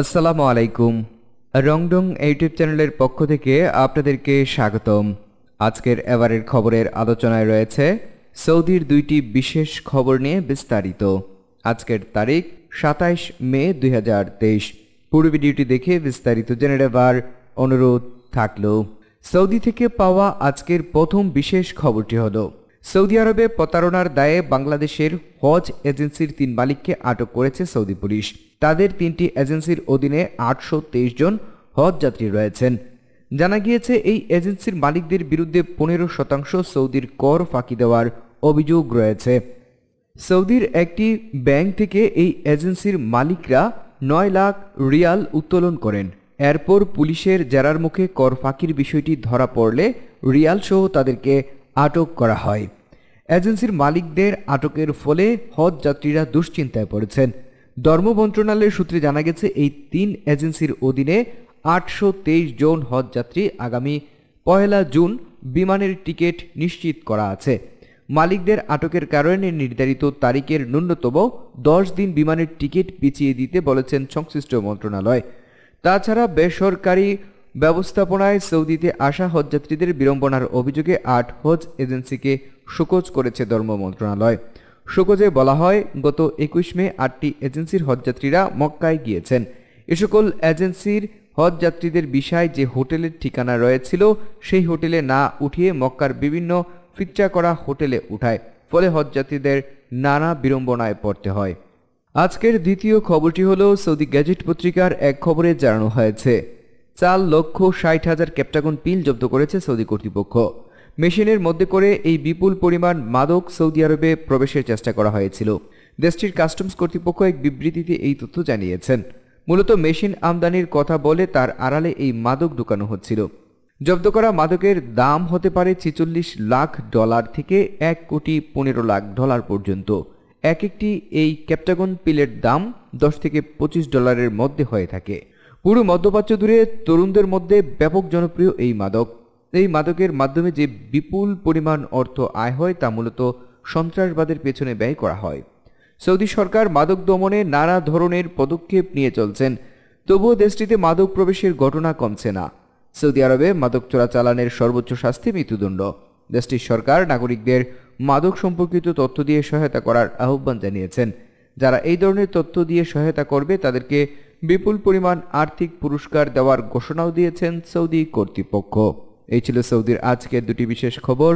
আসসালামু আলাইকুম রংডং ইউটিউব চ্যানেলের পক্ষ থেকে আপনাদেরকে স্বাগতম আজকের এবারের খবরের আলোচনায় রয়েছে সৌদির দুইটি বিশেষ খবর নিয়ে বিস্তারিত আজকের তারিখ সাতাইশ মে দুই হাজার তেইশ পুরো ভিডিওটি দেখে বিস্তারিত জেনে নেবার অনুরোধ থাকল সৌদি থেকে পাওয়া আজকের প্রথম বিশেষ খবরটি হল সৌদি আরবে প্রতারণার দায়ে বাংলাদেশের হজ এজেন্সির তিন মালিককে আটক করেছে সৌদি পুলিশ তাদের তিনটি এজেন্সির অধীনে আটশো জন হজ যাত্রী রয়েছেন জানা গিয়েছে এই এজেন্সির মালিকদের বিরুদ্ধে পনেরো শতাংশ সৌদির কর ফাঁকি দেওয়ার অভিযোগ রয়েছে সৌদির একটি ব্যাংক থেকে এই এজেন্সির মালিকরা নয় লাখ রিয়াল উত্তোলন করেন এরপর পুলিশের জেরার মুখে কর ফাঁকির বিষয়টি ধরা পড়লে রিয়ালসহ তাদেরকে আটক করা হয় এজেন্সির মালিকদের আটকের ফলে হজ যাত্রীরা দুশ্চিন্তায় পড়েছেন ধর্ম মন্ত্রণালয়ের সূত্রে জানা গেছে এই তিন এজেন্সির অধীনে আটশো তেইশ জন হজযাত্রী আগামী পহেলা জুন বিমানের টিকিট নিশ্চিত করা আছে মালিকদের আটকের কারণে নির্ধারিত তারিখের ন্যূনতম দশ দিন বিমানের টিকিট পিছিয়ে দিতে বলেছেন সংশ্লিষ্ট মন্ত্রণালয় তাছাড়া বেসরকারি ব্যবস্থাপনায় সৌদিতে আসা হজযাত্রীদের বিড়ম্বনার অভিযোগে আট হজ এজেন্সিকে শোকজ করেছে ধর্ম মন্ত্রণালয় শোকজে বলা হয় গত একুশ মে আটটি এজেন্সির হজযাত্রীরা মক্কায় গিয়েছেন এ সকল এজেন্সির হজযাত্রীদের বিষয় যে হোটেলের ঠিকানা রয়েছিল সেই হোটেলে না উঠিয়ে মক্কার বিভিন্ন ফিটচা করা হোটেলে উঠায় ফলে হজযাত্রীদের নানা বিড়ম্বনায় পড়তে হয় আজকের দ্বিতীয় খবরটি হল সৌদি গ্যাজেট পত্রিকার এক খবরে জানানো হয়েছে চার লক্ষ ষাট হাজার ক্যাপ্টাগন পিল জব্দ করেছে সৌদি কর্তৃপক্ষ মেশিনের মধ্যে করে এই বিপুল পরিমাণ মাদক সৌদি আরবে প্রবেশের চেষ্টা করা হয়েছিল দেশটির কাস্টমস কর্তৃপক্ষ এক বিবৃতিতে এই তথ্য জানিয়েছেন মূলত মেশিন আমদানির কথা বলে তার আড়ালে এই মাদক ঢুকানো হচ্ছিল জব্দ করা মাদকের দাম হতে পারে ছেচল্লিশ লাখ ডলার থেকে এক কোটি পনেরো লাখ ডলার পর্যন্ত এক একটি এই ক্যাপ্টাগন পিলের দাম দশ থেকে পঁচিশ ডলারের মধ্যে হয়ে থাকে পুরো মধ্যপ্রাচ্য দূরে তরুণদের মধ্যে ব্যাপক জনপ্রিয় এই মাদক এই মাদকের মাধ্যমে যে বিপুল পরিমাণ অর্থ আয় হয় তা মূলত সন্ত্রাসবাদের পেছনে ব্যয় করা হয় সৌদি সরকার মাদক দমনে নানা ধরনের পদক্ষেপ নিয়ে চলছেন তবুও দেশটিতে মাদক প্রবেশের ঘটনা কমছে না সৌদি আরবে মাদক চোরাচালানের সর্বোচ্চ শাস্তি মৃত্যুদণ্ড দেশটির সরকার নাগরিকদের মাদক সম্পর্কিত তথ্য দিয়ে সহায়তা করার আহ্বান জানিয়েছেন যারা এই ধরনের তথ্য দিয়ে সহায়তা করবে তাদেরকে বিপুল পরিমাণ আর্থিক পুরস্কার দেওয়ার ঘোষণাও দিয়েছেন সৌদি কর্তৃপক্ষ এই ছিল সৌদির আজকের দুটি বিশেষ খবর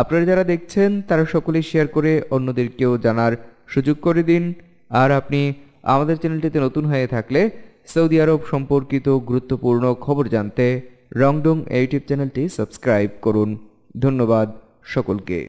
আপনারা যারা দেখছেন তারা সকলেই শেয়ার করে অন্যদেরকেও জানার সুযোগ করে দিন আর আপনি আমাদের চ্যানেলটিতে নতুন হয়ে থাকলে সৌদি আরব সম্পর্কিত গুরুত্বপূর্ণ খবর জানতে রংডং ইউটিউব চ্যানেলটি সাবস্ক্রাইব করুন ধন্যবাদ সকলকে